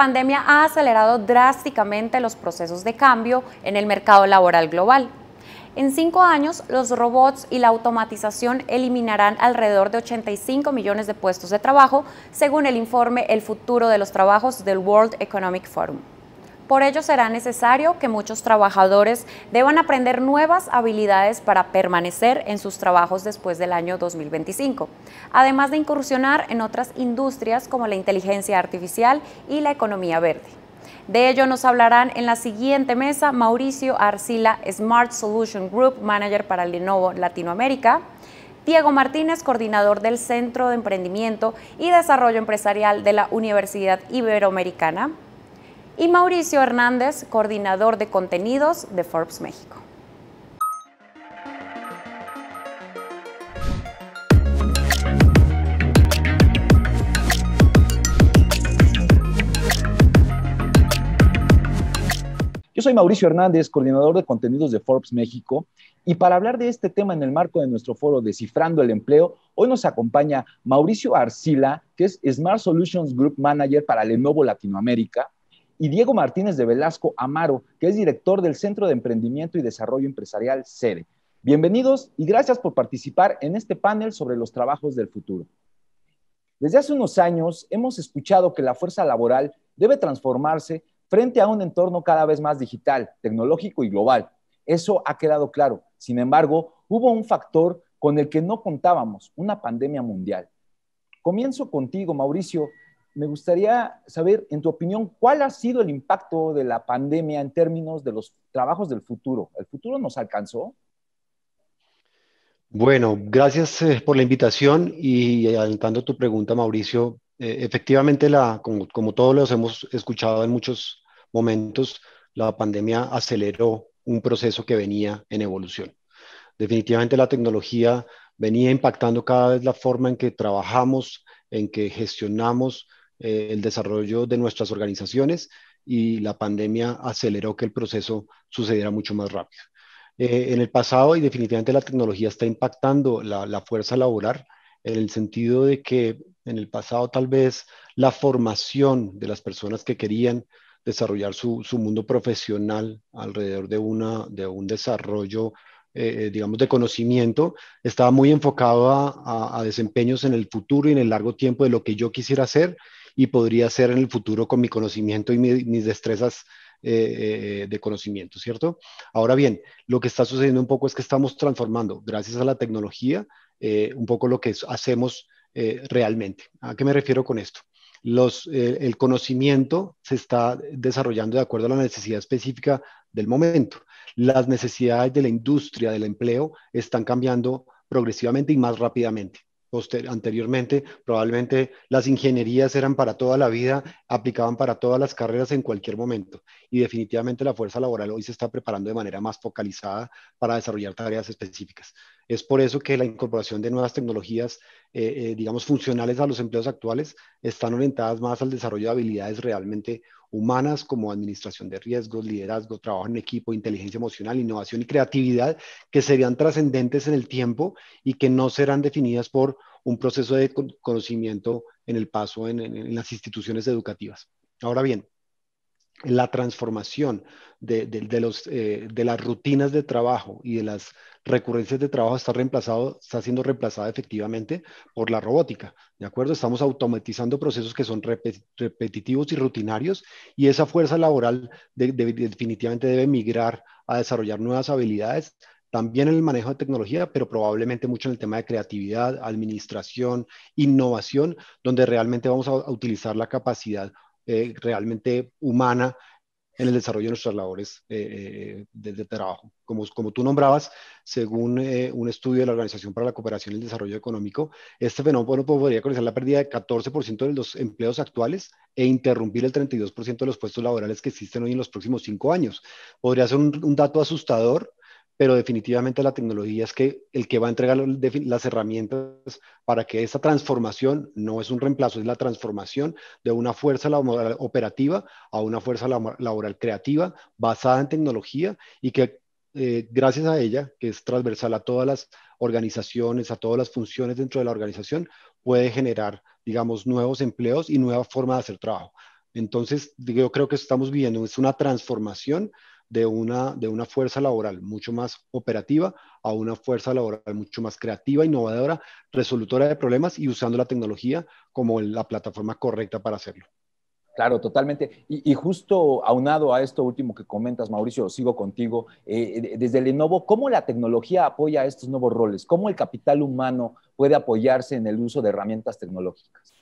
pandemia ha acelerado drásticamente los procesos de cambio en el mercado laboral global. En cinco años, los robots y la automatización eliminarán alrededor de 85 millones de puestos de trabajo, según el informe El futuro de los trabajos del World Economic Forum. Por ello será necesario que muchos trabajadores deban aprender nuevas habilidades para permanecer en sus trabajos después del año 2025, además de incursionar en otras industrias como la inteligencia artificial y la economía verde. De ello nos hablarán en la siguiente mesa Mauricio Arcila, Smart Solution Group Manager para Lenovo Latinoamérica, Diego Martínez, coordinador del Centro de Emprendimiento y Desarrollo Empresarial de la Universidad Iberoamericana, y Mauricio Hernández, coordinador de contenidos de Forbes México. Yo soy Mauricio Hernández, coordinador de contenidos de Forbes México, y para hablar de este tema en el marco de nuestro foro Descifrando el Empleo, hoy nos acompaña Mauricio Arcila, que es Smart Solutions Group Manager para Lenovo Latinoamérica, y Diego Martínez de Velasco Amaro, que es director del Centro de Emprendimiento y Desarrollo Empresarial CEDE. Bienvenidos y gracias por participar en este panel sobre los trabajos del futuro. Desde hace unos años hemos escuchado que la fuerza laboral debe transformarse frente a un entorno cada vez más digital, tecnológico y global. Eso ha quedado claro. Sin embargo, hubo un factor con el que no contábamos, una pandemia mundial. Comienzo contigo, Mauricio me gustaría saber, en tu opinión, cuál ha sido el impacto de la pandemia en términos de los trabajos del futuro. ¿El futuro nos alcanzó? Bueno, gracias eh, por la invitación y adelantando tu pregunta, Mauricio, eh, efectivamente, la, como, como todos los hemos escuchado en muchos momentos, la pandemia aceleró un proceso que venía en evolución. Definitivamente la tecnología venía impactando cada vez la forma en que trabajamos, en que gestionamos eh, el desarrollo de nuestras organizaciones y la pandemia aceleró que el proceso sucediera mucho más rápido. Eh, en el pasado, y definitivamente la tecnología está impactando la, fuerza laboral, en el sentido de que en el pasado tal vez la formación de las personas que querían desarrollar su, mundo profesional alrededor de, de un desarrollo, eh, digamos, de conocimiento, estaba muy enfocado a, desempeños en el futuro y en el largo tiempo de lo que yo quisiera hacer y podría ser en el futuro con mi conocimiento y mis destrezas eh, eh, de conocimiento, ¿cierto? Ahora bien, lo que está sucediendo un poco es que estamos transformando, gracias a la tecnología, eh, un poco lo que hacemos realmente. ¿A qué me refiero con esto? el conocimiento se está desarrollando de acuerdo a la necesidad específica del momento. Las necesidades de la industria, del empleo, están cambiando progresivamente y más rápidamente anteriormente, probablemente las ingenierías eran para toda la vida, aplicaban para todas las carreras en cualquier momento. Y definitivamente la fuerza laboral hoy se está preparando de manera más focalizada para desarrollar tareas específicas. Es por eso que la incorporación de nuevas tecnologías, eh, eh, digamos, funcionales a los empleos actuales, están orientadas más al desarrollo de habilidades realmente humanas como administración de riesgos, liderazgo, trabajo en equipo, inteligencia emocional, innovación y creatividad, que serían trascendentes en el tiempo y que no serán definidas por un proceso de conocimiento en el paso en, en las instituciones educativas. Ahora bien, la transformación de, los, eh, de, las rutinas de trabajo y de las recurrencias de trabajo está, reemplazado, está siendo reemplazada efectivamente por la robótica. ¿De acuerdo? Estamos automatizando procesos que son repetitivos y rutinarios y esa fuerza laboral definitivamente debe migrar a desarrollar nuevas habilidades también en el manejo de tecnología, pero probablemente mucho en el tema de creatividad, administración, innovación, donde realmente vamos a utilizar la capacidad eh, realmente humana en el desarrollo de nuestras labores eh, eh, de, trabajo. Como, como tú nombrabas, según un estudio de la Organización para la Cooperación y el Desarrollo Económico, este fenómeno podría causar la pérdida de 14% de los empleos actuales e interrumpir el 32% de los puestos laborales que existen hoy en los próximos cinco años. Podría ser un dato asustador pero definitivamente la tecnología es que el que va a entregar las herramientas para que esa transformación no es un reemplazo, es la transformación de una fuerza laboral operativa a una fuerza laboral creativa basada en tecnología y que eh, gracias a ella, que es transversal a todas las organizaciones, a todas las funciones dentro de la organización, puede generar, digamos, nuevos empleos y nueva forma de hacer trabajo. Entonces, yo creo que estamos viviendo es una transformación de una, de una fuerza laboral mucho más operativa a una fuerza laboral mucho más creativa, innovadora, resolutora de problemas y usando la tecnología como la plataforma correcta para hacerlo. Claro, totalmente. Y, justo aunado a esto último que comentas, Mauricio, sigo contigo. Eh, desde Lenovo, ¿cómo la tecnología apoya estos nuevos roles? ¿Cómo el capital humano puede apoyarse en el uso de herramientas tecnológicas?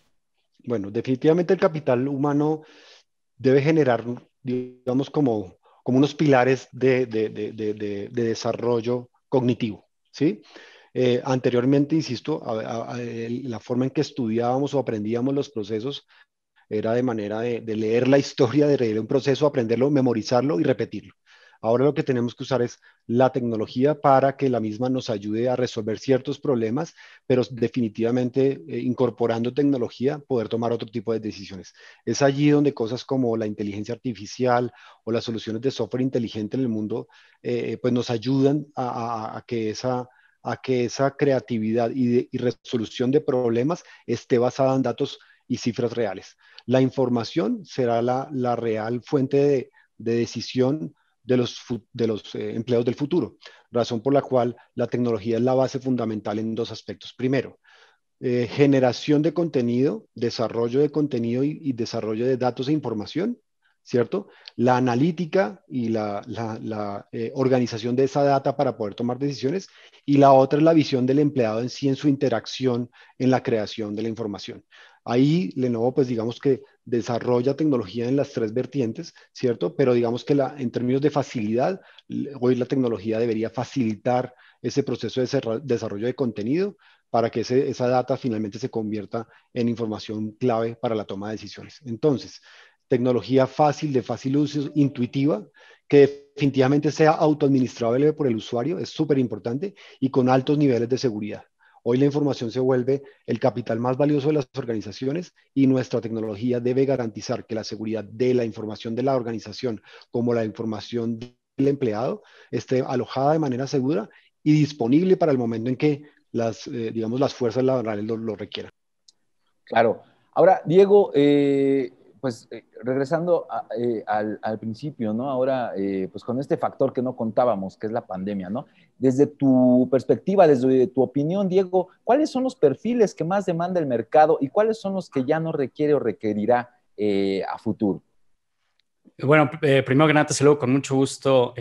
Bueno, definitivamente el capital humano debe generar, digamos, como como unos pilares de, desarrollo cognitivo. ¿sí? Eh, anteriormente, insisto, la forma en que estudiábamos o aprendíamos los procesos era de manera de, leer la historia, de leer un proceso, aprenderlo, memorizarlo y repetirlo. Ahora lo que tenemos que usar es la tecnología para que la misma nos ayude a resolver ciertos problemas, pero definitivamente eh, incorporando tecnología poder tomar otro tipo de decisiones. Es allí donde cosas como la inteligencia artificial o las soluciones de software inteligente en el mundo eh, eh, pues nos ayudan a, que esa a que esa creatividad y, resolución de problemas esté basada en datos y cifras reales. La información será la, real fuente de, decisión de los, de los eh, empleos del futuro, razón por la cual la tecnología es la base fundamental en dos aspectos. Primero, eh, generación de contenido, desarrollo de contenido y, desarrollo de datos e información, ¿cierto? La analítica y la, eh, organización de esa data para poder tomar decisiones. Y la otra es la visión del empleado en sí, en su interacción en la creación de la información. Ahí Lenovo, pues digamos que desarrolla tecnología en las tres vertientes, ¿cierto? Pero digamos que la, en términos de facilidad, hoy la tecnología debería facilitar ese proceso de desarrollo de contenido para que esa data finalmente se convierta en información clave para la toma de decisiones. Entonces, tecnología fácil, de fácil uso, intuitiva, que definitivamente sea autoadministrable por el usuario, es súper importante, y con altos niveles de seguridad. Hoy la información se vuelve el capital más valioso de las organizaciones y nuestra tecnología debe garantizar que la seguridad de la información de la organización como la información del empleado esté alojada de manera segura y disponible para el momento en que las, eh, digamos, las fuerzas laborales lo, requieran. Claro. Ahora, Diego, eh, pues eh, regresando eh, al, principio, ¿no? Ahora, eh, pues con este factor que no contábamos, que es la pandemia, ¿no? Desde tu perspectiva, desde tu opinión, Diego, ¿cuáles son los perfiles que más demanda el mercado y cuáles son los que ya no requiere o requerirá a futuro? Bueno, primero que nada, te saludo con mucho gusto,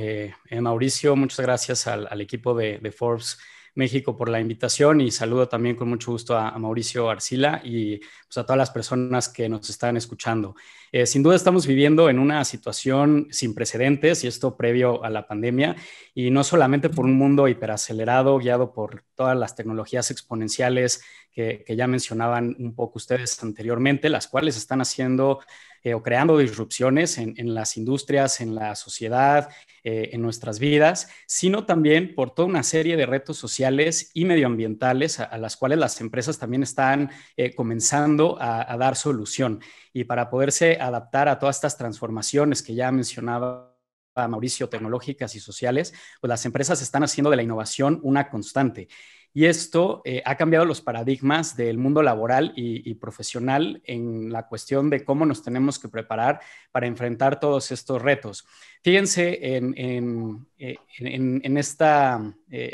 Mauricio. Muchas gracias al, equipo de Forbes México por la invitación y saludo también con mucho gusto a, Mauricio Arcila y pues, a todas las personas que nos están escuchando. Eh, sin duda estamos viviendo en una situación sin precedentes y esto previo a la pandemia y no solamente por un mundo hiperacelerado guiado por todas las tecnologías exponenciales que, ya mencionaban un poco ustedes anteriormente, las cuales están haciendo eh, o creando disrupciones en, las industrias, en la sociedad, eh, en nuestras vidas, sino también por toda una serie de retos sociales y medioambientales a, las cuales las empresas también están eh, comenzando a, dar solución. Y para poderse adaptar a todas estas transformaciones que ya mencionaba Mauricio, tecnológicas y sociales, pues las empresas están haciendo de la innovación una constante. Y esto eh, ha cambiado los paradigmas del mundo laboral y, profesional en la cuestión de cómo nos tenemos que preparar para enfrentar todos estos retos. Fíjense en, eh, eh,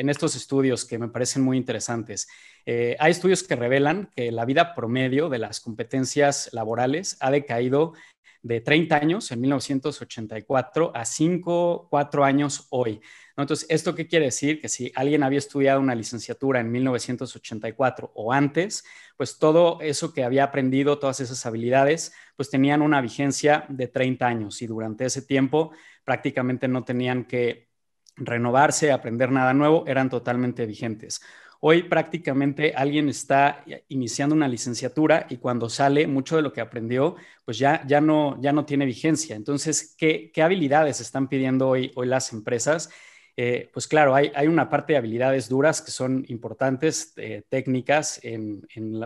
estos estudios que me parecen muy interesantes. hay estudios que revelan que la vida promedio de las competencias laborales ha decaído de 30 años en 1984 a 5, 4 años hoy. Entonces, ¿esto qué quiere decir? Que si alguien había estudiado una licenciatura en 1984 o antes, pues todo eso que había aprendido, todas esas habilidades, pues tenían una vigencia de 30 años y durante ese tiempo prácticamente no tenían que renovarse, aprender nada nuevo, eran totalmente vigentes. Hoy prácticamente alguien está iniciando una licenciatura y cuando sale mucho de lo que aprendió, pues ya, ya, no, ya no tiene vigencia. Entonces, ¿qué, qué habilidades están pidiendo hoy, hoy las empresas? Eh, pues claro, hay, una parte de habilidades duras que son importantes, eh, técnicas en,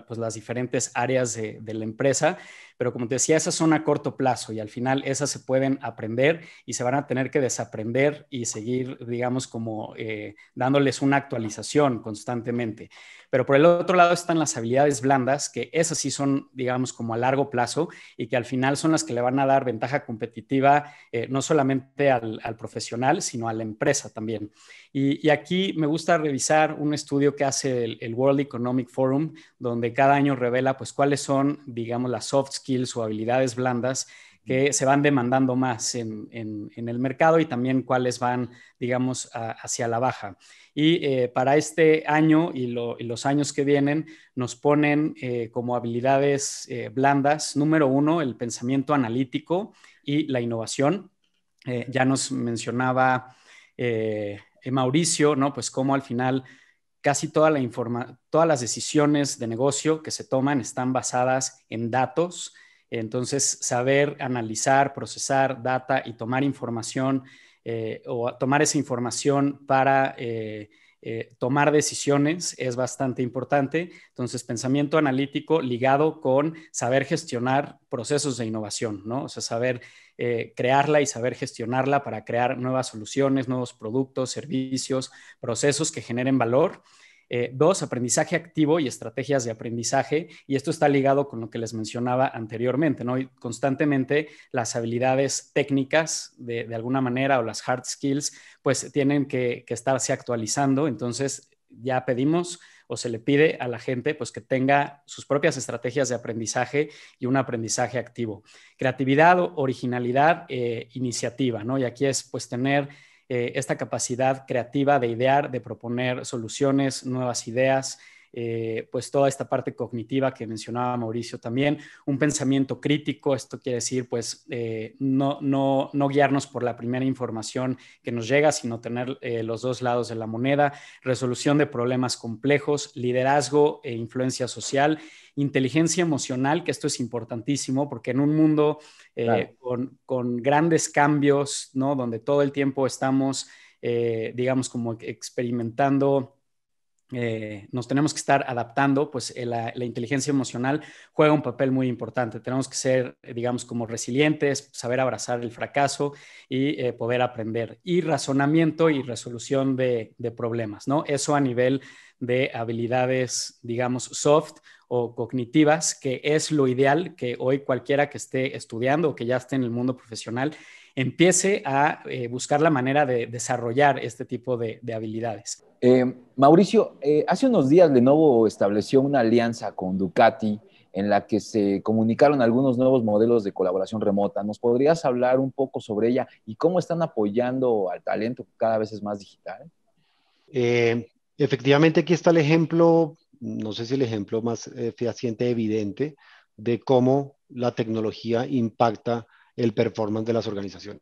pues las diferentes áreas de, la empresa pero como te decía, esas son a corto plazo y al final esas se pueden aprender y se van a tener que desaprender y seguir, digamos, como eh, dándoles una actualización constantemente. Pero por el otro lado están las habilidades blandas, que esas sí son, digamos, como a largo plazo y que al final son las que le van a dar ventaja competitiva eh, no solamente al, profesional, sino a la empresa también. Y, aquí me gusta revisar un estudio que hace el, el World Economic Forum, donde cada año revela pues cuáles son, digamos, las soft skills o habilidades blandas que se van demandando más en, el mercado y también cuáles van, digamos, hacia la baja. Y eh, para este año y, los años que vienen, nos ponen eh, como habilidades eh, blandas, número uno, el pensamiento analítico y la innovación. ya nos mencionaba Mauricio, ¿no? Pues cómo al final casi todas las decisiones de negocio que se toman están basadas en datos. Entonces, saber analizar, procesar data y tomar información eh, o tomar esa información para eh, eh, tomar decisiones es bastante importante. Entonces, pensamiento analítico ligado con saber gestionar procesos de innovación, ¿no? O sea, saber eh, crearla y saber gestionarla para crear nuevas soluciones, nuevos productos, servicios, procesos que generen valor eh, dos, aprendizaje activo y estrategias de aprendizaje. Y esto está ligado con lo que les mencionaba anteriormente, ¿no? constantemente las habilidades técnicas, de, alguna manera, o las hard skills, pues tienen que, estarse actualizando. Entonces, ya pedimos o se le pide a la gente pues que tenga sus propias estrategias de aprendizaje y un aprendizaje activo. Creatividad, originalidad, eh, iniciativa, ¿no? Y aquí es pues tener eh, esta capacidad creativa de idear, de proponer soluciones, nuevas ideas, eh, pues toda esta parte cognitiva que mencionaba Mauricio también, un pensamiento crítico, esto quiere decir pues eh, no, guiarnos por la primera información que nos llega, sino tener eh, los dos lados de la moneda, resolución de problemas complejos, liderazgo e influencia social, inteligencia emocional, que esto es importantísimo porque en un mundo con, con, grandes cambios, ¿no? Donde todo el tiempo estamos, digamos, como experimentando eh, nos tenemos que estar adaptando, pues eh, la, inteligencia emocional juega un papel muy importante. Tenemos que ser, eh, digamos, como resilientes, saber abrazar el fracaso y poder aprender. Y razonamiento y resolución de, de, problemas, ¿no? Eso a nivel de habilidades, digamos, soft o cognitivas, que es lo ideal que hoy cualquiera que esté estudiando o que ya esté en el mundo profesional empiece a eh, buscar la manera de desarrollar este tipo de, habilidades. Eh, Mauricio, eh, hace unos días Lenovo estableció una alianza con Ducati en la que se comunicaron algunos nuevos modelos de colaboración remota. ¿Nos podrías hablar un poco sobre ella y cómo están apoyando al talento cada vez es más digital? efectivamente, aquí está el ejemplo, no sé si el ejemplo más fehaciente, evidente, de cómo la tecnología impacta el performance de las organizaciones.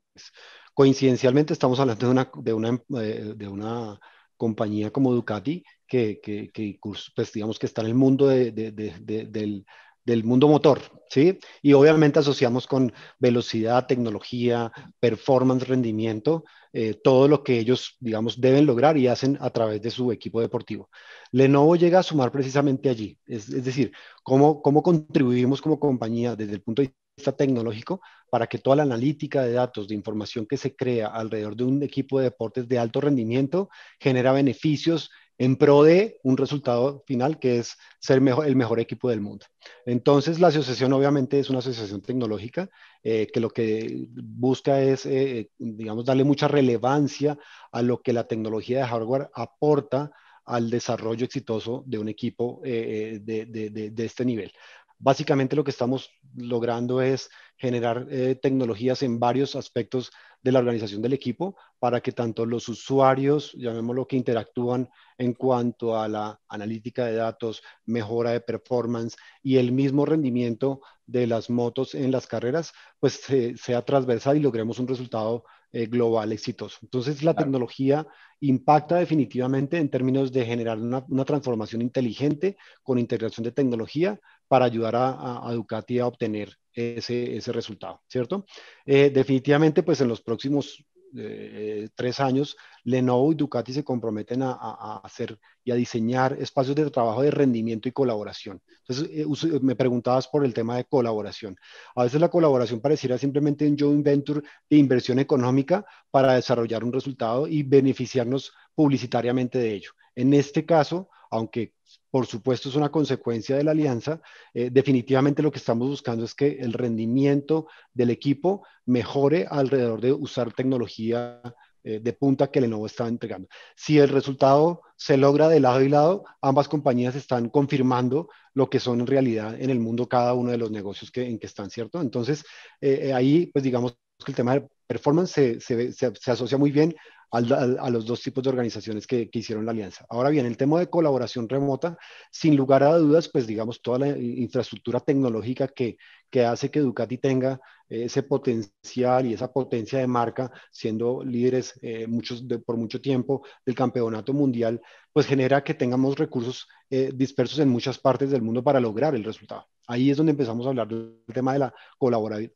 Coincidencialmente estamos hablando de una, de una, eh, de una compañía como Ducati, que, que, que pues, digamos que está en el mundo de, de, del, del, mundo motor, ¿sí? Y obviamente asociamos con velocidad, tecnología, performance, rendimiento, eh, todo lo que ellos, digamos, deben lograr y hacen a través de su equipo deportivo. Lenovo llega a sumar precisamente allí, es, es decir, cómo, cómo contribuimos como compañía desde el punto de tecnológico para que toda la analítica de datos, de información que se crea alrededor de un equipo de deportes de alto rendimiento, genera beneficios en pro de un resultado final que es ser mejor, el mejor equipo del mundo. Entonces, la asociación obviamente es una asociación tecnológica eh, que lo que busca es, eh, digamos, darle mucha relevancia a lo que la tecnología de hardware aporta al desarrollo exitoso de un equipo eh, de, de, de, este nivel. Básicamente lo que estamos logrando es generar eh, tecnologías en varios aspectos de la organización del equipo para que tanto los usuarios, llamémoslo que interactúan en cuanto a la analítica de datos, mejora de performance y el mismo rendimiento de las motos en las carreras, pues sea transversal y logremos un resultado eh, global exitoso. Entonces la tecnología impacta definitivamente en términos de generar una transformación inteligente con integración de tecnología para ayudar a, Ducati a obtener ese, resultado, ¿cierto? Eh, definitivamente, pues en los próximos eh, eh, tres años, Lenovo y Ducati se comprometen a, hacer y a diseñar espacios de trabajo de rendimiento y colaboración. Entonces, me preguntabas por el tema de colaboración. A veces la colaboración pareciera simplemente un joint venture de inversión económica para desarrollar un resultado y beneficiarnos publicitariamente de ello. En este caso, aunque por supuesto es una consecuencia de la alianza, eh, definitivamente lo que estamos buscando es que el rendimiento del equipo mejore alrededor de usar tecnología eh, de punta que Lenovo está entregando. Si el resultado se logra de lado y lado, ambas compañías están confirmando lo que son en realidad en el mundo cada uno de los negocios que, en que están, ¿cierto? Entonces, eh, ahí, pues digamos que el tema de performance se asocia muy bien a los dos tipos de organizaciones que, hicieron la alianza. Ahora bien, el tema de colaboración remota, sin lugar a dudas, pues digamos, toda la infraestructura tecnológica que, hace que Ducati tenga eh, ese potencial y esa potencia de marca, siendo líderes eh, muchos por mucho tiempo del campeonato mundial, pues genera que tengamos recursos eh, dispersos en muchas partes del mundo para lograr el resultado. Ahí es donde empezamos a hablar del tema de la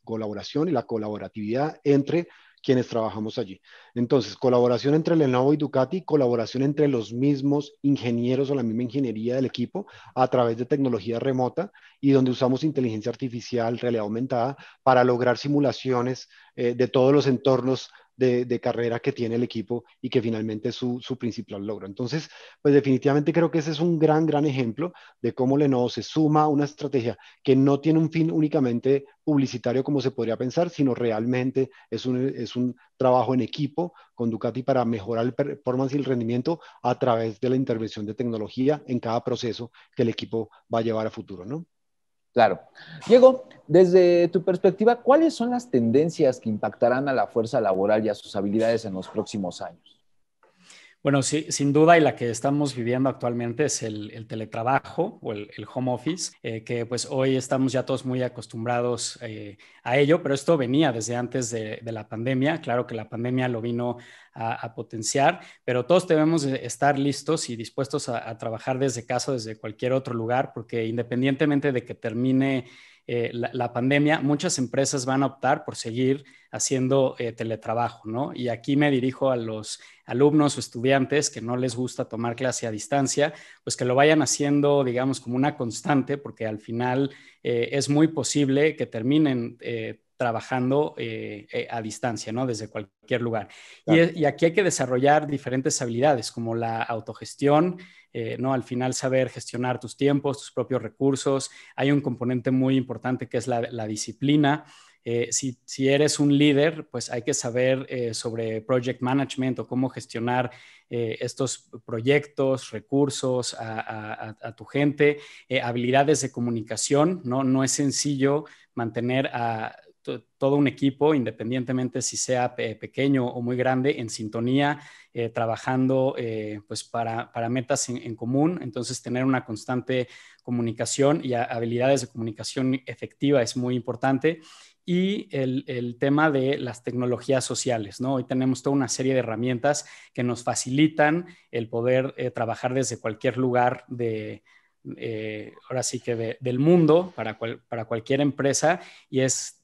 colaboración y la colaboratividad entre quienes trabajamos allí. Entonces, colaboración entre Lenovo y Ducati, colaboración entre los mismos ingenieros o la misma ingeniería del equipo a través de tecnología remota y donde usamos inteligencia artificial, realidad aumentada, para lograr simulaciones eh, de todos los entornos de, carrera que tiene el equipo y que finalmente es su, principal logro. Entonces, pues definitivamente creo que ese es un gran, gran ejemplo de cómo Lenovo se suma a una estrategia que no tiene un fin únicamente publicitario como se podría pensar, sino realmente es un, es un trabajo en equipo con Ducati para mejorar el performance y el rendimiento a través de la intervención de tecnología en cada proceso que el equipo va a llevar a futuro, ¿no? Claro. Diego, desde tu perspectiva, ¿cuáles son las tendencias que impactarán a la fuerza laboral y a sus habilidades en los próximos años? Bueno, sí, sin duda, y la que estamos viviendo actualmente es el, teletrabajo o el, home office, eh, que pues hoy estamos ya todos muy acostumbrados eh, a ello, pero esto venía desde antes de, la pandemia. Claro que la pandemia lo vino a, potenciar, pero todos debemos estar listos y dispuestos a, a trabajar desde casa, desde cualquier otro lugar, porque independientemente de que termine eh, la, pandemia, muchas empresas van a optar por seguir haciendo eh, teletrabajo, ¿no? Y aquí me dirijo a los alumnos o estudiantes que no les gusta tomar clase a distancia, pues que lo vayan haciendo, digamos, como una constante, porque al final eh, es muy posible que terminen trabajando eh, eh, a distancia, ¿no? Desde cualquier lugar. Y, aquí hay que desarrollar diferentes habilidades como la autogestión, eh, ¿no? Al final saber gestionar tus tiempos, tus propios recursos. Hay un componente muy importante que es la, disciplina. Si, eres un líder, pues hay que saber sobre project management o cómo gestionar estos proyectos, recursos a, a tu gente, habilidades de comunicación, ¿no? No es sencillo mantener a todo un equipo, independientemente si sea pequeño o muy grande, en sintonía, eh, trabajando eh, pues para, metas en, común. Entonces, tener una constante comunicación y habilidades de comunicación efectiva es muy importante. Y el, tema de las tecnologías sociales, ¿no? Hoy tenemos toda una serie de herramientas que nos facilitan el poder eh, trabajar desde cualquier lugar de, ahora sí que del mundo para, para cualquier empresa y es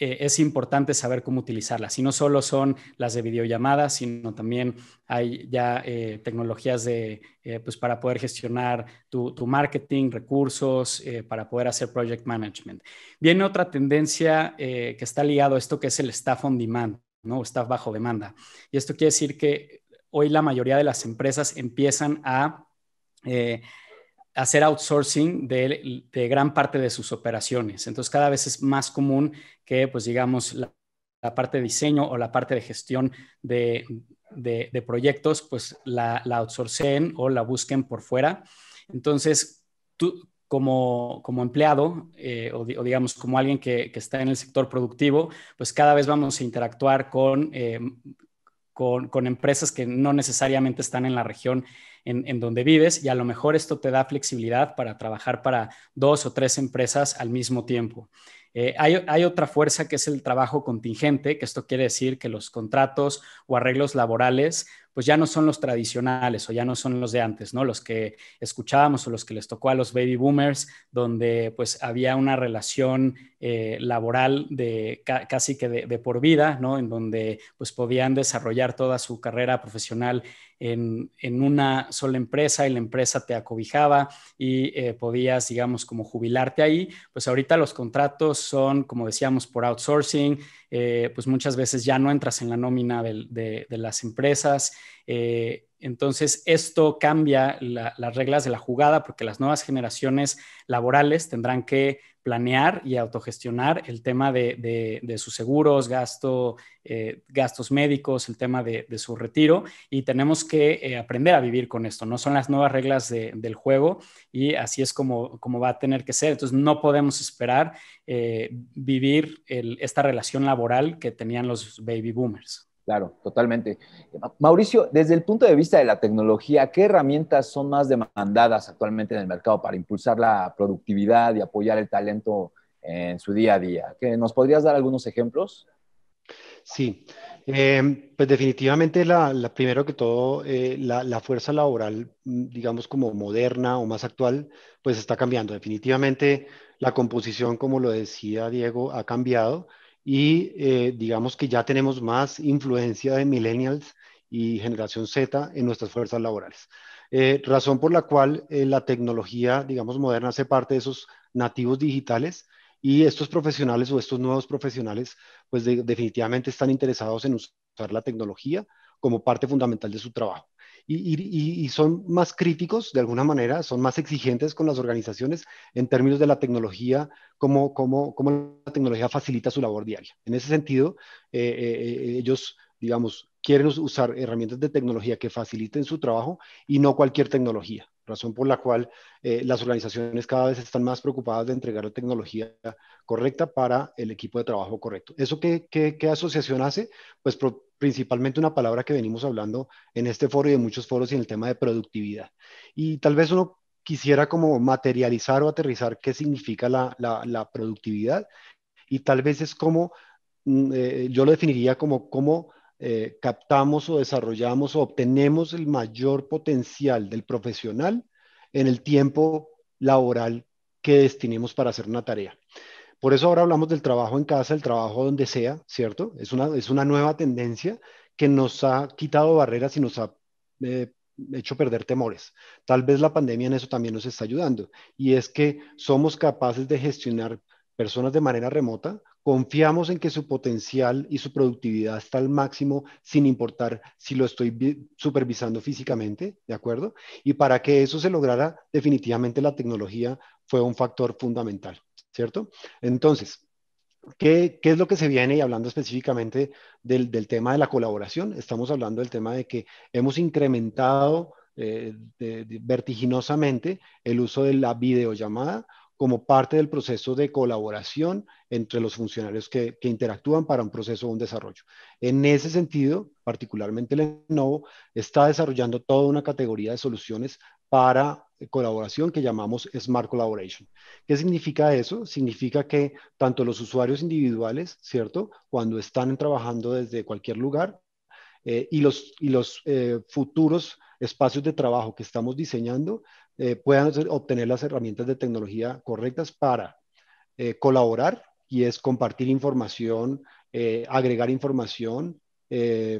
eh, es importante saber cómo utilizarlas. Y no solo son las de videollamadas, sino también hay ya eh, tecnologías de, eh, pues para poder gestionar tu, marketing, recursos, para poder hacer project management. Viene otra tendencia que está ligado a esto que es el staff on demand, ¿no? staff bajo demanda. Y esto quiere decir que hoy la mayoría de las empresas empiezan a hacer outsourcing de, gran parte de sus operaciones. Entonces, cada vez es más común que, pues, digamos, la, parte de diseño o la parte de gestión de, proyectos, pues, la, outsourcen o la busquen por fuera. Entonces, tú como, empleado eh, o, digamos, como alguien que, está en el sector productivo, pues cada vez vamos a interactuar con... Eh, con, con, empresas que no necesariamente están en la región en, donde vives y a lo mejor esto te da flexibilidad para trabajar para dos o tres empresas al mismo tiempo. Eh, hay, hay, otra fuerza que es el trabajo contingente, que esto quiere decir que los contratos o arreglos laborales pues ya no son los tradicionales o ya no son los de antes, ¿no? Los que escuchábamos o los que les tocó a los baby boomers, donde pues había una relación eh, laboral de casi que de, por vida, ¿no? En donde pues podían desarrollar toda su carrera profesional en, una sola empresa y la empresa te acobijaba y eh, podías, digamos, como jubilarte ahí. Pues ahorita los contratos son, como decíamos, por outsourcing, eh, pues muchas veces ya no entras en la nómina de las empresas. Eh, entonces, esto cambia las reglas de la jugada porque las nuevas generaciones laborales tendrán que planear y autogestionar el tema de, sus seguros, gasto, eh, gastos médicos, el tema de, su retiro y tenemos que eh, aprender a vivir con esto, ¿no? Son las nuevas reglas del juego y así es como, va a tener que ser. Entonces, no podemos esperar vivir esta relación laboral que tenían los baby boomers. Claro, totalmente. Mauricio, desde el punto de vista de la tecnología, ¿qué herramientas son más demandadas actualmente en el mercado para impulsar la productividad y apoyar el talento en su día a día? ¿Nos podrías dar algunos ejemplos? Sí, eh, pues definitivamente la, primero que todo, eh, la, fuerza laboral, digamos como moderna o más actual, pues está cambiando. Definitivamente la composición, como lo decía Diego, ha cambiado y eh, digamos que ya tenemos más influencia de millennials y generación Z en nuestras fuerzas laborales. Eh, razón por la cual eh, la tecnología, digamos, moderna hace parte de esos nativos digitales y estos profesionales o estos nuevos profesionales, pues definitivamente están interesados en usar la tecnología como parte fundamental de su trabajo y, son más críticos de alguna manera, son más exigentes con las organizaciones en términos de la tecnología, cómo, cómo, cómo la tecnología facilita su labor diaria. En ese sentido, eh, eh, ellos, digamos, quieren usar herramientas de tecnología que faciliten su trabajo y no cualquier tecnología, razón por la cual eh, las organizaciones cada vez están más preocupadas de entregar la tecnología correcta para el equipo de trabajo correcto. ¿Eso qué, qué, qué asociación hace? Pues principalmente una palabra que venimos hablando en este foro y en muchos foros y en el tema de productividad. Y tal vez uno quisiera como materializar o aterrizar qué significa la, productividad y tal vez es como, mm, eh, yo lo definiría como cómo eh, captamos o desarrollamos o obtenemos el mayor potencial del profesional en el tiempo laboral que destinemos para hacer una tarea. Por eso ahora hablamos del trabajo en casa, el trabajo donde sea, ¿cierto? Es una, nueva tendencia que nos ha quitado barreras y nos ha eh, hecho perder temores. Tal vez la pandemia en eso también nos está ayudando. Y es que somos capaces de gestionar personas de manera remota, confiamos en que su potencial y su productividad está al máximo sin importar si lo estoy supervisando físicamente, ¿de acuerdo? Y para que eso se lograra, definitivamente la tecnología fue un factor fundamental. ¿cierto? Entonces, ¿Qué, es lo que se viene? Y hablando específicamente del, tema de la colaboración, estamos hablando del tema de que hemos incrementado eh, vertiginosamente el uso de la videollamada como parte del proceso de colaboración entre los funcionarios que, que interactúan para un proceso o un desarrollo. En ese sentido, particularmente Lenovo está desarrollando toda una categoría de soluciones para colaboración que llamamos Smart Collaboration. ¿Qué significa eso? Significa que tanto los usuarios individuales, ¿cierto? Cuando están trabajando desde cualquier lugar eh, y los, y los eh, futuros espacios de trabajo que estamos diseñando eh, puedan obtener las herramientas de tecnología correctas para colaborar y es compartir información, agregar información, eh,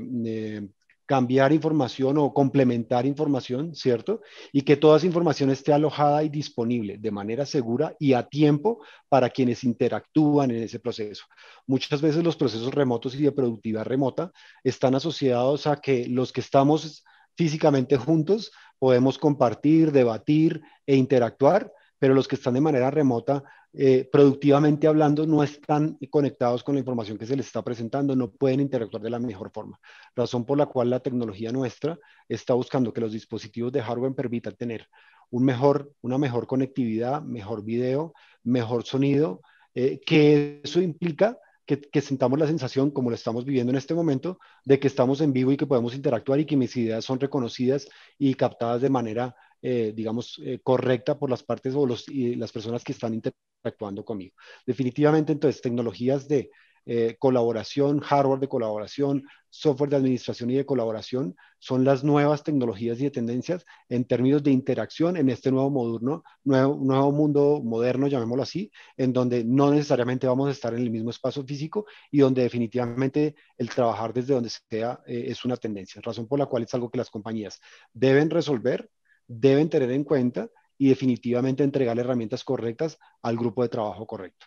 cambiar información o complementar información, ¿cierto? Y que toda esa información esté alojada y disponible de manera segura y a tiempo para quienes interactúan en ese proceso. Muchas veces los procesos remotos y de productividad remota están asociados a que los que estamos físicamente juntos podemos compartir, debatir e interactuar, pero los que están de manera remota, eh, productivamente hablando, no están conectados con la información que se les está presentando, no pueden interactuar de la mejor forma. Razón por la cual la tecnología nuestra está buscando que los dispositivos de hardware permitan tener una mejor conectividad, mejor video, mejor sonido, eh, que eso implica que, que, sentamos la sensación, como lo estamos viviendo en este momento, de que estamos en vivo y que podemos interactuar y que mis ideas son reconocidas y captadas de manera eh, digamos, eh, correcta por las partes o los, y las personas que están interactuando conmigo. Definitivamente, entonces, tecnologías de eh, colaboración, hardware de colaboración, software de administración y de colaboración son las nuevas tecnologías y de tendencias en términos de interacción en este nuevo, moderno, nuevo, nuevo mundo moderno, llamémoslo así, en donde no necesariamente vamos a estar en el mismo espacio físico y donde definitivamente el trabajar desde donde sea es una tendencia, razón por la cual es algo que las compañías deben resolver deben tener en cuenta y definitivamente entregar herramientas correctas al grupo de trabajo correcto.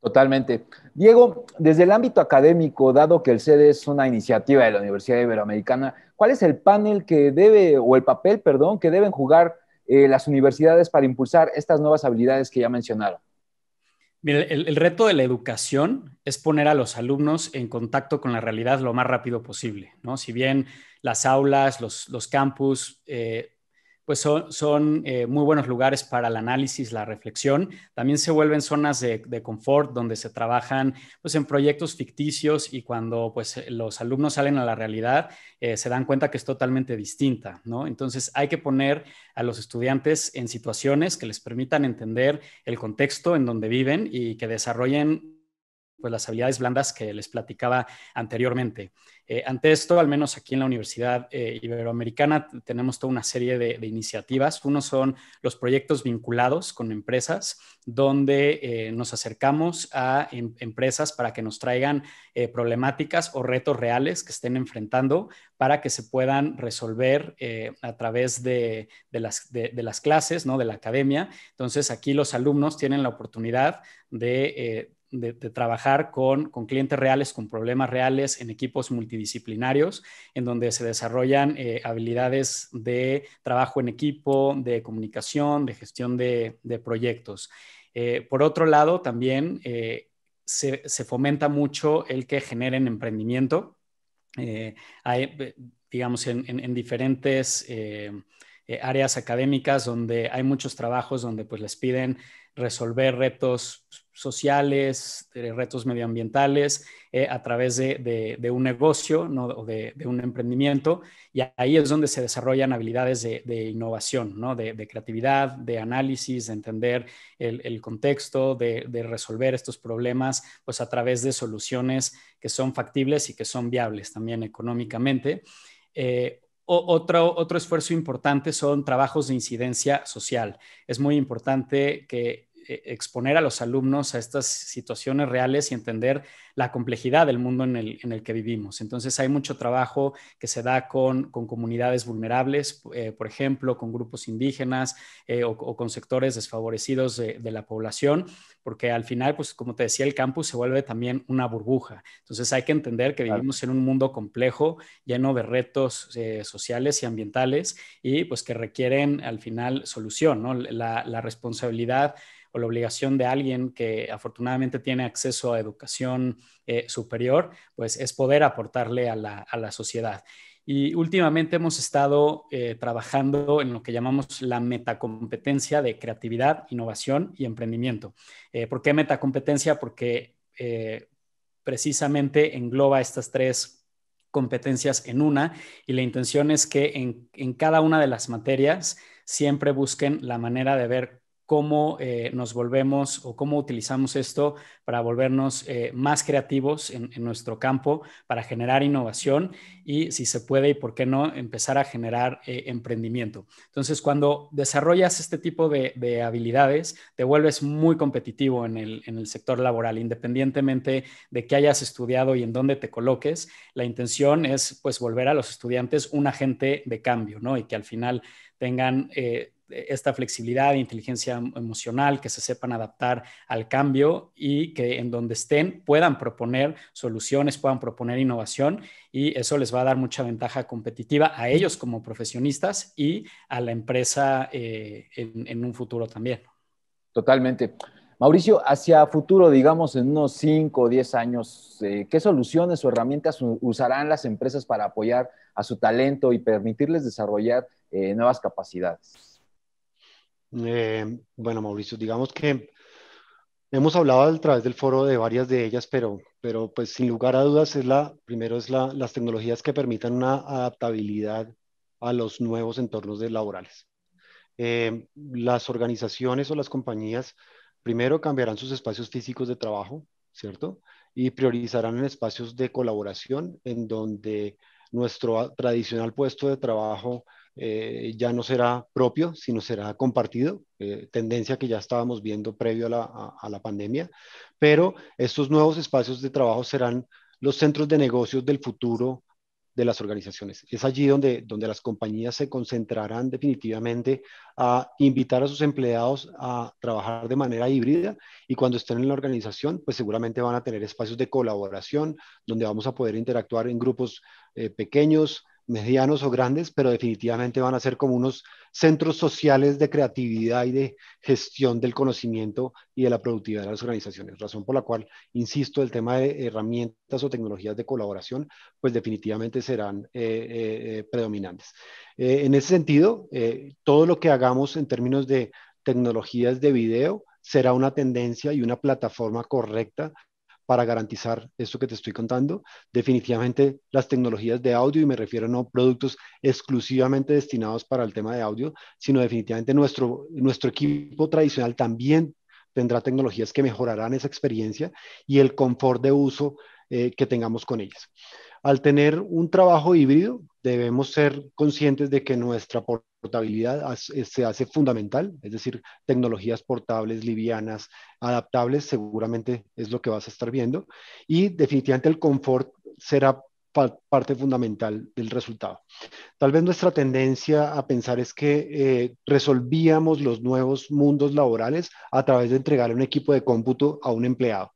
Totalmente. Diego, desde el ámbito académico, dado que el CEDE es una iniciativa de la Universidad Iberoamericana, ¿cuál es el panel que debe, o el papel, perdón, que deben jugar eh, las universidades para impulsar estas nuevas habilidades que ya mencionaron? Mire, el, reto de la educación es poner a los alumnos en contacto con la realidad lo más rápido posible, ¿no? Si bien las aulas, los, campus, eh, pues son, eh, muy buenos lugares para el análisis, la reflexión. También se vuelven zonas de, confort donde se trabajan pues, en proyectos ficticios y cuando pues, eh, los alumnos salen a la realidad eh, se dan cuenta que es totalmente distinta. ¿no? Entonces hay que poner a los estudiantes en situaciones que les permitan entender el contexto en donde viven y que desarrollen pues, las habilidades blandas que les platicaba anteriormente. Eh, ante esto, al menos aquí en la Universidad eh, Iberoamericana, tenemos toda una serie de, iniciativas. Uno son los proyectos vinculados con empresas, donde eh, nos acercamos a em, empresas para que nos traigan problemáticas o retos reales que estén enfrentando para que se puedan resolver a través de, las, de, las, clases, ¿no? de la academia. Entonces, aquí los alumnos tienen la oportunidad de de, trabajar con, clientes reales, con problemas reales, en equipos multidisciplinarios, en donde se desarrollan eh, habilidades de trabajo en equipo, de comunicación, de gestión de, proyectos. Eh, por otro lado, también eh, se, fomenta mucho el que generen emprendimiento. hay, digamos, en diferentes áreas académicas donde hay muchos trabajos donde pues les piden resolver retos sociales, eh, retos medioambientales eh, a través de, un negocio o de, un emprendimiento. Y ahí es donde se desarrollan habilidades de, innovación, ¿no? de, creatividad, de análisis, de entender el, contexto, de, resolver estos problemas pues, a través de soluciones que son factibles y que son viables también económicamente. Eh, otro, otro esfuerzo importante son trabajos de incidencia social. Es muy importante que e, exponer a los alumnos a estas situaciones reales y entender la complejidad del mundo en el, que vivimos. Entonces hay mucho trabajo que se da con, comunidades vulnerables, eh, por ejemplo, con grupos indígenas eh, o, con sectores desfavorecidos de, la población, porque al final, pues como te decía, el campus se vuelve también una burbuja. Entonces hay que entender que vivimos en un mundo complejo, lleno de retos eh, sociales y ambientales y pues que requieren al final solución, la responsabilidad o la obligación de alguien que afortunadamente tiene acceso a educación eh, superior, pues es poder aportarle a la, sociedad. Y últimamente hemos estado eh, trabajando en lo que llamamos la metacompetencia de creatividad, innovación y emprendimiento. Eh, ¿Por qué metacompetencia? Porque precisamente engloba estas tres competencias en una y la intención es que en, en cada una de las materias siempre busquen la manera de ver cómo eh, nos volvemos o cómo utilizamos esto para volvernos eh, más creativos en, nuestro campo, para generar innovación y, si se puede y por qué no, empezar a generar eh, emprendimiento. Entonces, cuando desarrollas este tipo de, habilidades, te vuelves muy competitivo en el, sector laboral, independientemente de qué hayas estudiado y en dónde te coloques. La intención es, pues, volver a los estudiantes un agente de cambio, ¿no? Y que al final tengan esta flexibilidad e inteligencia em, emocional, que se sepan adaptar al cambio y que en donde estén puedan proponer soluciones, puedan proponer innovación y eso les va a dar mucha ventaja competitiva a ellos como profesionistas y a la empresa eh, en, en un futuro también. Totalmente. Mauricio, hacia futuro, digamos, en unos 5 o 10 años, eh, ¿qué soluciones o herramientas usarán las empresas para apoyar a su talento y permitirles desarrollar eh, nuevas capacidades? Eh, bueno, Mauricio, digamos que hemos hablado a través del foro de varias de ellas, pero, pero pues sin lugar a dudas es la, primero es las tecnologías que permitan una adaptabilidad a los nuevos entornos laborales. Eh, las organizaciones o las compañías primero cambiarán sus espacios físicos de trabajo, ¿cierto? Y priorizarán en espacios de colaboración en donde nuestro tradicional puesto de trabajo eh, ya no será propio, sino será compartido, eh, tendencia que ya estábamos viendo previo a la, pandemia, pero estos nuevos espacios de trabajo serán los centros de negocios del futuro de las organizaciones. Es allí donde, donde las compañías se concentrarán definitivamente a invitar a sus empleados a trabajar de manera híbrida y cuando estén en la organización, pues seguramente van a tener espacios de colaboración donde vamos a poder interactuar en grupos eh, pequeños, medianos o grandes, pero definitivamente van a ser como unos centros sociales de creatividad y de gestión del conocimiento y de la productividad de las organizaciones, razón por la cual, insisto, el tema de herramientas o tecnologías de colaboración, pues definitivamente serán eh, eh, eh, predominantes. en ese sentido, todo lo que hagamos en términos de tecnologías de video será una tendencia y una plataforma correcta para garantizar esto que te estoy contando. Definitivamente las tecnologías de audio, y me refiero no productos exclusivamente destinados para el tema de audio, sino definitivamente nuestro, nuestro equipo tradicional también tendrá tecnologías que mejorarán esa experiencia y el confort de uso eh, que tengamos con ellas. Al tener un trabajo híbrido, debemos ser conscientes de que nuestra portabilidad eh, se hace fundamental, es decir, tecnologías portables, livianas, adaptables, seguramente es lo que vas a estar viendo, y definitivamente el confort será parte fundamental del resultado. Tal vez nuestra tendencia a pensar es que eh, resolvíamos los nuevos mundos laborales a través de entregar un equipo de cómputo a un empleado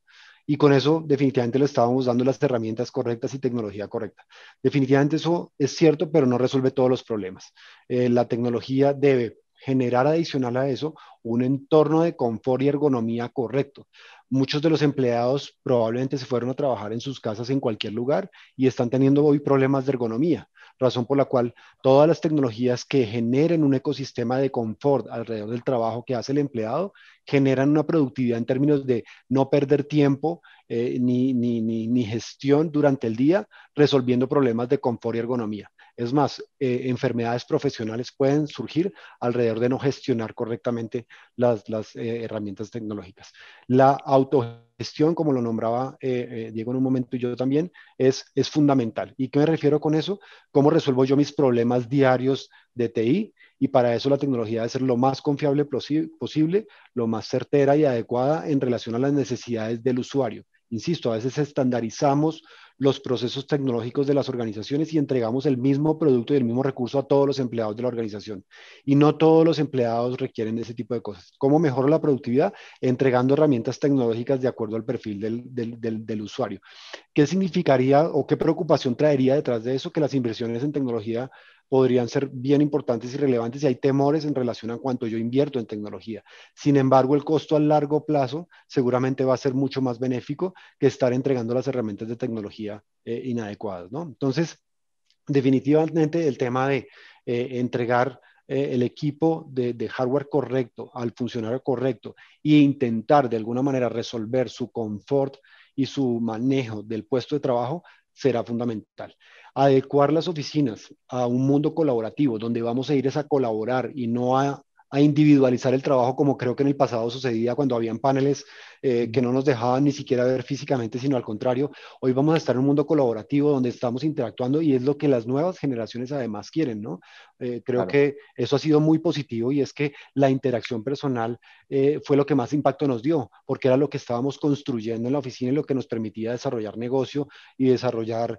y con eso definitivamente le estábamos dando las herramientas correctas y tecnología correcta. Definitivamente eso es cierto, pero no resuelve todos los problemas. Eh, la tecnología debe generar adicional a eso un entorno de confort y ergonomía correcto. Muchos de los empleados probablemente se fueron a trabajar en sus casas en cualquier lugar y están teniendo hoy problemas de ergonomía razón por la cual todas las tecnologías que generen un ecosistema de confort alrededor del trabajo que hace el empleado generan una productividad en términos de no perder tiempo eh, ni, ni gestión durante el día resolviendo problemas de confort y ergonomía. Es más, eh, enfermedades profesionales pueden surgir alrededor de no gestionar correctamente las, eh, herramientas tecnológicas. La autogestión, como lo nombraba eh, Diego en un momento y yo también, es, fundamental. ¿Y qué me refiero con eso? ¿Cómo resuelvo yo mis problemas diarios de TI? Y para eso la tecnología debe ser lo más confiable posible, lo más certera y adecuada en relación a las necesidades del usuario. Insisto, a veces estandarizamos los procesos tecnológicos de las organizaciones y entregamos el mismo producto y el mismo recurso a todos los empleados de la organización. Y no todos los empleados requieren ese tipo de cosas. ¿Cómo mejoro la productividad? Entregando herramientas tecnológicas de acuerdo al perfil del, del usuario. ¿Qué significaría o qué preocupación traería detrás de eso que las inversiones en tecnología podrían ser bien importantes y relevantes y hay temores en relación a cuánto yo invierto en tecnología. Sin embargo, el costo a largo plazo seguramente va a ser mucho más benéfico que estar entregando las herramientas de tecnología eh, inadecuadas, ¿no? Entonces, definitivamente el tema de eh, entregar eh, el equipo de, de, hardware correcto al funcionario correcto e intentar de alguna manera resolver su confort y su manejo del puesto de trabajo será fundamental. Adecuar las oficinas a un mundo colaborativo, donde vamos a ir es a colaborar y no a a individualizar el trabajo como creo que en el pasado sucedía cuando habían paneles eh, que no nos dejaban ni siquiera ver físicamente, sino al contrario, hoy vamos a estar en un mundo colaborativo donde estamos interactuando y es lo que las nuevas generaciones además quieren, ¿no? Eh, creo que eso ha sido muy positivo y es que la interacción personal eh, fue lo que más impacto nos dio, porque era lo que estábamos construyendo en la oficina y lo que nos permitía desarrollar negocio y desarrollar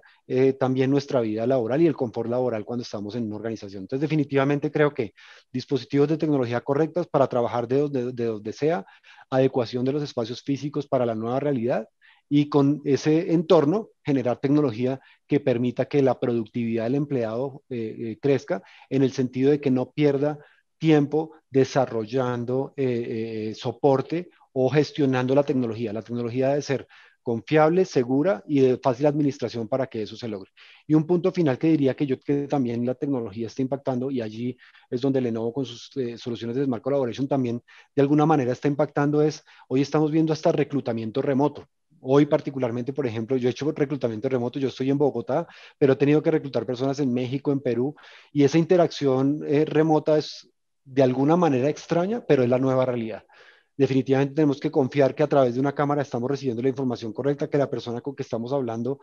también nuestra vida laboral y el confort laboral cuando estamos en una organización. Entonces, definitivamente creo que dispositivos de tecnología correctas para trabajar de donde, de donde sea, adecuación de los espacios físicos para la nueva realidad y con ese entorno generar tecnología que permita que la productividad del empleado eh, eh, crezca en el sentido de que no pierda tiempo desarrollando eh, soporte o gestionando la tecnología. La tecnología debe ser confiable, segura y de fácil administración para que eso se logre. Y un punto final que diría que yo que también la tecnología está impactando y allí es donde Lenovo con sus eh, soluciones de Smart Collaboration también de alguna manera está impactando es, hoy estamos viendo hasta reclutamiento remoto. Hoy particularmente, por ejemplo, yo he hecho reclutamiento remoto, yo estoy en Bogotá, pero he tenido que reclutar personas en México, en Perú, y esa interacción eh, remota es de alguna manera extraña, pero es la nueva realidad definitivamente tenemos que confiar que a través de una cámara estamos recibiendo la información correcta, que la persona con que estamos hablando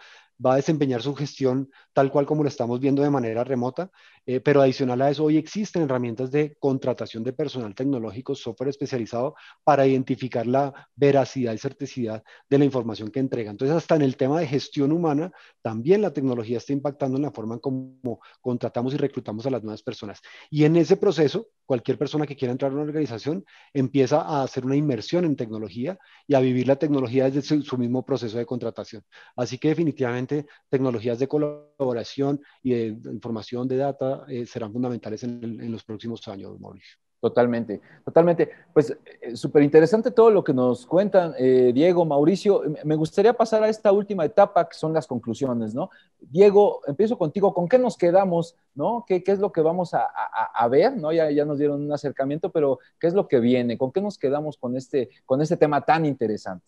va a desempeñar su gestión tal cual como lo estamos viendo de manera remota eh, pero adicional a eso, hoy existen herramientas de contratación de personal tecnológico, software especializado, para identificar la veracidad y certicidad de la información que entrega. Entonces, hasta en el tema de gestión humana, también la tecnología está impactando en la forma en cómo contratamos y reclutamos a las nuevas personas. Y en ese proceso, cualquier persona que quiera entrar a una organización empieza a hacer una inmersión en tecnología y a vivir la tecnología desde su, su mismo proceso de contratación. Así que definitivamente tecnologías de colaboración y de información de data, eh, serán fundamentales en, los próximos años, Mauricio. Totalmente, totalmente. Pues eh, súper interesante todo lo que nos cuentan, eh, Diego, Mauricio. Me gustaría pasar a esta última etapa, que son las conclusiones, ¿no? Diego, empiezo contigo. ¿Con qué nos quedamos, no? ¿Qué, es lo que vamos a, ver, no? Ya, ya, nos dieron un acercamiento, pero ¿qué es lo que viene? ¿Con qué nos quedamos con este, con este tema tan interesante?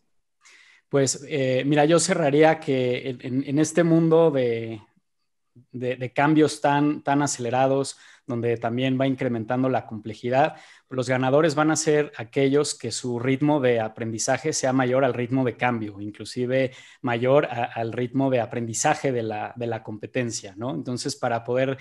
Pues mira, yo cerraría que en este mundo de, de, cambios tan, tan acelerados, donde también va incrementando la complejidad, los ganadores van a ser aquellos que su ritmo de aprendizaje sea mayor al ritmo de cambio, inclusive mayor al ritmo de aprendizaje de la, competencia, ¿no? Entonces, para poder,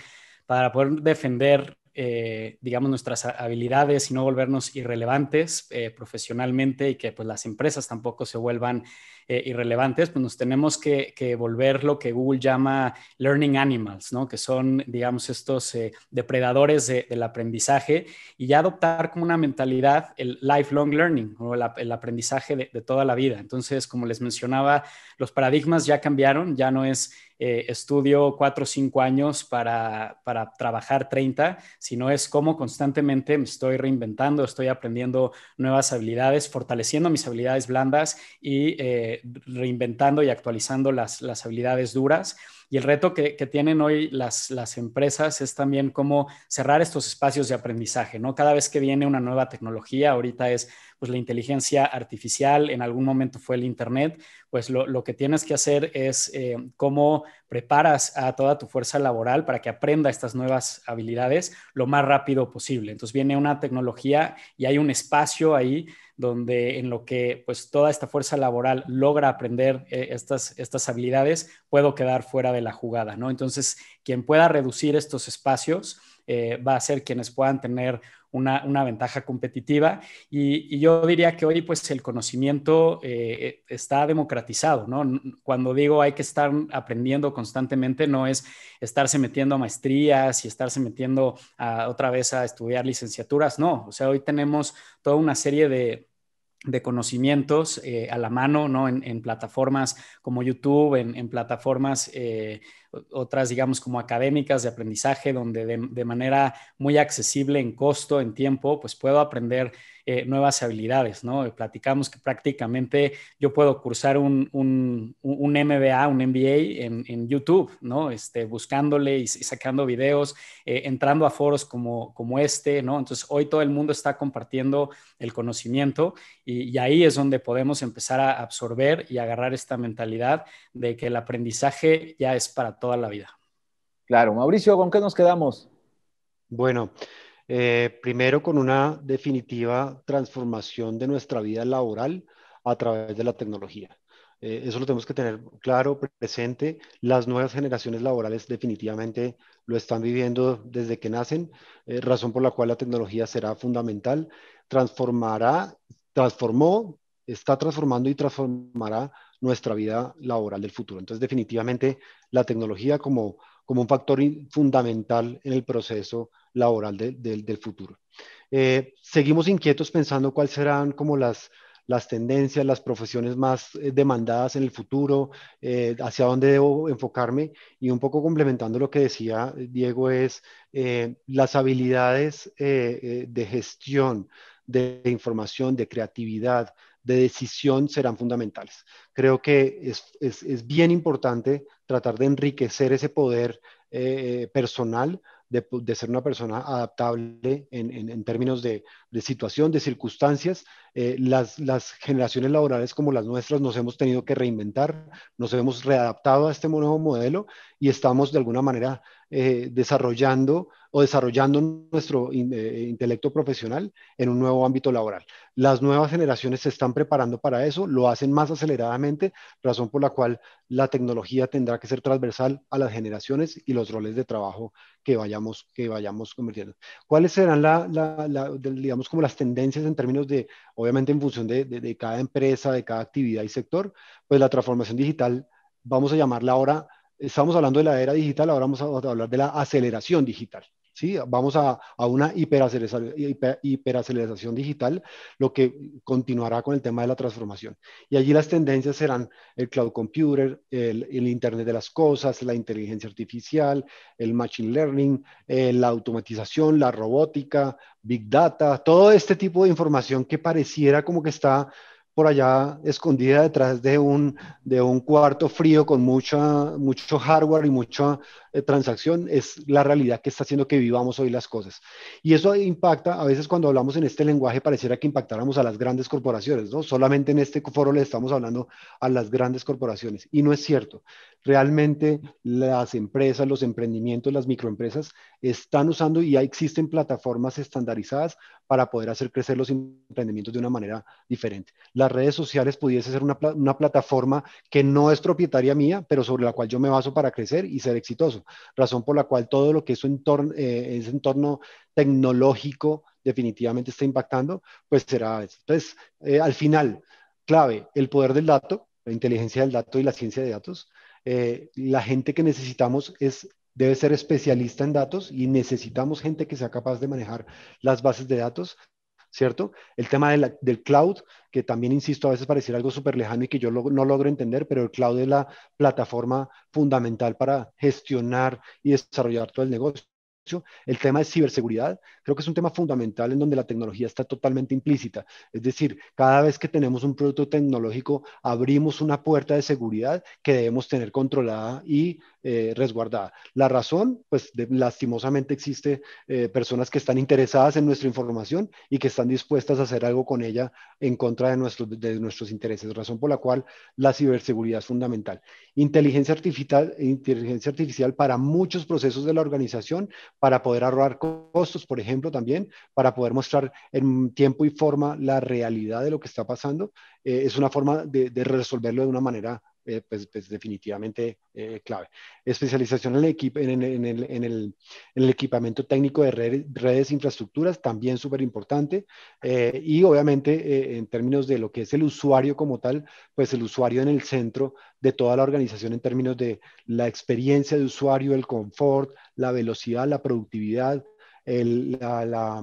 para poder defender eh, digamos, nuestras habilidades y no volvernos irrelevantes eh, profesionalmente y que pues las empresas tampoco se vuelvan eh, irrelevantes, pues nos tenemos que, volver lo que Google llama learning animals, ¿no? Que son, digamos, estos depredadores del aprendizaje y ya adoptar como una mentalidad el lifelong learning o el, aprendizaje de toda la vida. Entonces, como les mencionaba, los paradigmas ya cambiaron, ya no es eh, estudio cuatro o cinco años para, para, trabajar 30, sino es como constantemente me estoy reinventando, estoy aprendiendo nuevas habilidades, fortaleciendo mis habilidades blandas y eh, reinventando y actualizando las, las habilidades duras. Y el reto que, tienen hoy las, empresas es también cómo cerrar estos espacios de aprendizaje, ¿no? Cada vez que viene una nueva tecnología, ahorita es pues la inteligencia artificial, en algún momento fue el Internet, pues lo, que tienes que hacer es eh, cómo preparas a toda tu fuerza laboral para que aprenda estas nuevas habilidades lo más rápido posible. Entonces viene una tecnología y hay un espacio ahí donde en lo que pues toda esta fuerza laboral logra aprender eh, estas, estas habilidades, puedo quedar fuera de la jugada, ¿no? Entonces, quien pueda reducir estos espacios, eh, va a ser quienes puedan tener una, ventaja competitiva. Y, yo diría que hoy, pues, el conocimiento eh, está democratizado, ¿no? Cuando digo hay que estar aprendiendo constantemente, no es estarse metiendo a maestrías y estarse metiendo otra vez a estudiar licenciaturas, no. O sea, hoy tenemos toda una serie de, conocimientos eh, a la mano, ¿no? En, plataformas como YouTube, en, plataformas otras, digamos, como académicas de aprendizaje, donde de, manera muy accesible en costo, en tiempo, pues puedo aprender eh, nuevas habilidades, ¿no? Eh, platicamos que prácticamente yo puedo cursar un, MBA, un MBA en, YouTube, ¿no? Este, buscándole y, sacando videos, eh, entrando a foros como, como este, ¿no? Entonces, hoy todo el mundo está compartiendo el conocimiento y ahí es donde podemos empezar a absorber y agarrar esta mentalidad de que el aprendizaje ya es para toda la vida. Claro, Mauricio, ¿con qué nos quedamos? Bueno, eh, primero con una definitiva transformación de nuestra vida laboral a través de la tecnología. Eh, eso lo tenemos que tener claro, presente. Las nuevas generaciones laborales definitivamente lo están viviendo desde que nacen, eh, razón por la cual la tecnología será fundamental. Transformará, transformó, está transformando y transformará nuestra vida laboral del futuro. Entonces, definitivamente, la tecnología como, como un factor fundamental en el proceso laboral del futuro. Eh, seguimos inquietos pensando cuáles serán como las, las tendencias, las profesiones más eh, demandadas en el futuro, eh, hacia dónde debo enfocarme y un poco complementando lo que decía Diego es las habilidades de gestión, de información, de creatividad, de decisión serán fundamentales. Creo que es, bien importante tratar de enriquecer ese poder eh, eh, personal de, ser una persona adaptable en, términos de, situación, de circunstancias. Eh, las, las, generaciones laborales como las nuestras nos hemos tenido que reinventar, nos hemos readaptado a este nuevo modelo y estamos de alguna manera eh, desarrollando o desarrollando nuestro eh, intelecto profesional en un nuevo ámbito laboral. Las nuevas generaciones se están preparando para eso, lo hacen más aceleradamente, razón por la cual la tecnología tendrá que ser transversal a las generaciones y los roles de trabajo que vayamos, que vayamos convirtiendo. ¿Cuáles serán, las tendencias en términos de, obviamente en función de cada empresa, de cada actividad y sector? Pues la transformación digital, vamos a llamarla ahora estamos hablando de la era digital, ahora vamos a, hablar de la aceleración digital. ¿sí? Vamos a, una hiperaceleración, digital, lo que continuará con el tema de la transformación. Y allí las tendencias serán el cloud computer, el, Internet de las Cosas, la inteligencia artificial, el machine learning, eh, la automatización, la robótica, big data, todo este tipo de información que pareciera como que está por allá escondida detrás de un, de un cuarto frío con mucha, mucho hardware y mucha eh, transacción es la realidad que está haciendo que vivamos hoy las cosas. Y eso impacta, a veces cuando hablamos en este lenguaje pareciera que impactáramos a las grandes corporaciones, ¿no? Solamente en este foro le estamos hablando a las grandes corporaciones y no es cierto. Realmente las empresas, los emprendimientos, las microempresas están usando y ya existen plataformas estandarizadas para poder hacer crecer los emprendimientos de una manera diferente. Las redes sociales pudiese ser una, una plataforma que no es propietaria mía, pero sobre la cual yo me baso para crecer y ser exitoso razón por la cual todo lo que es entorno, eh, ese entorno tecnológico definitivamente está impactando, pues será Entonces, pues, eh, al final, clave, el poder del dato, la inteligencia del dato y la ciencia de datos. Eh, la gente que necesitamos es debe ser especialista en datos y necesitamos gente que sea capaz de manejar las bases de datos ¿cierto? El tema del cloud, que también, insisto, a veces parece algo súper lejano y que yo no logro entender, pero el cloud es la plataforma fundamental para gestionar y desarrollar todo el negocio. El tema de ciberseguridad, creo que es un tema fundamental en donde la tecnología está totalmente implícita. Es decir, cada vez que tenemos un producto tecnológico, abrimos una puerta de seguridad que debemos tener controlada y eh, resguardada. La razón, pues lastimosamente existe eh, personas que están interesadas en nuestra información y que están dispuestas a hacer algo con ella en contra de, de nuestros intereses, razón por la cual la ciberseguridad es fundamental. Inteligencia artificial, inteligencia artificial para muchos procesos de la organización, para poder ahorrar costos, por ejemplo, también, para poder mostrar en tiempo y forma la realidad de lo que está pasando, eh, es una forma de resolverlo de una manera eh, pues, pues, definitivamente eh, clave. Especialización en el, en, en, el, equipamiento técnico de redes, redes infraestructuras, también súper importante. Eh, y obviamente en términos de lo que es el usuario como tal, pues el usuario en el centro de toda la organización en términos de la experiencia de usuario, el confort, la velocidad, la productividad, la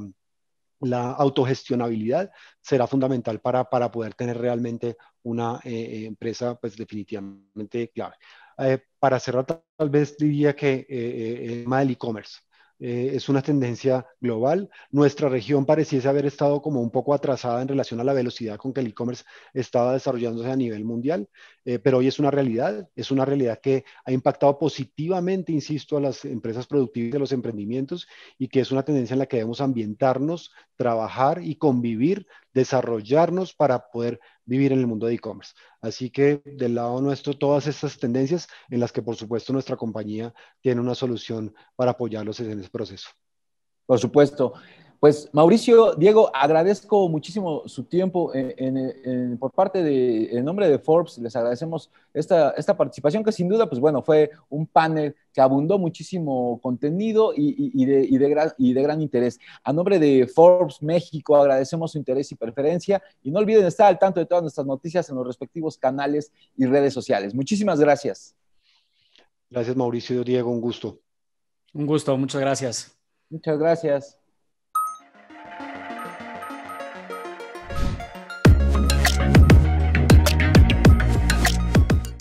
la autogestionabilidad será fundamental para, para poder tener realmente una eh, eh, empresa pues definitivamente clave. Eh, para cerrar, tal vez diría que el tema del e-commerce. Eh, es una tendencia global. Nuestra región pareciese haber estado como un poco atrasada en relación a la velocidad con que el e-commerce estaba desarrollándose a nivel mundial, eh, pero hoy es una realidad, es una realidad que ha impactado positivamente, insisto, a las empresas productivas de los emprendimientos y que es una tendencia en la que debemos ambientarnos, trabajar y convivir, desarrollarnos para poder vivir en el mundo de e-commerce. Así que del lado nuestro, todas estas tendencias en las que por supuesto nuestra compañía tiene una solución para apoyarlos en ese proceso. Por supuesto. Pues Mauricio, Diego, agradezco muchísimo su tiempo por parte de, en nombre de Forbes, les agradecemos esta, participación que sin duda, pues bueno, fue un panel que abundó muchísimo contenido y, de, de, gran, interés. A nombre de Forbes México, agradecemos su interés y preferencia y no olviden estar al tanto de todas nuestras noticias en los respectivos canales y redes sociales. Muchísimas gracias. Gracias Mauricio, Diego, un gusto. Un gusto, muchas gracias. Muchas gracias.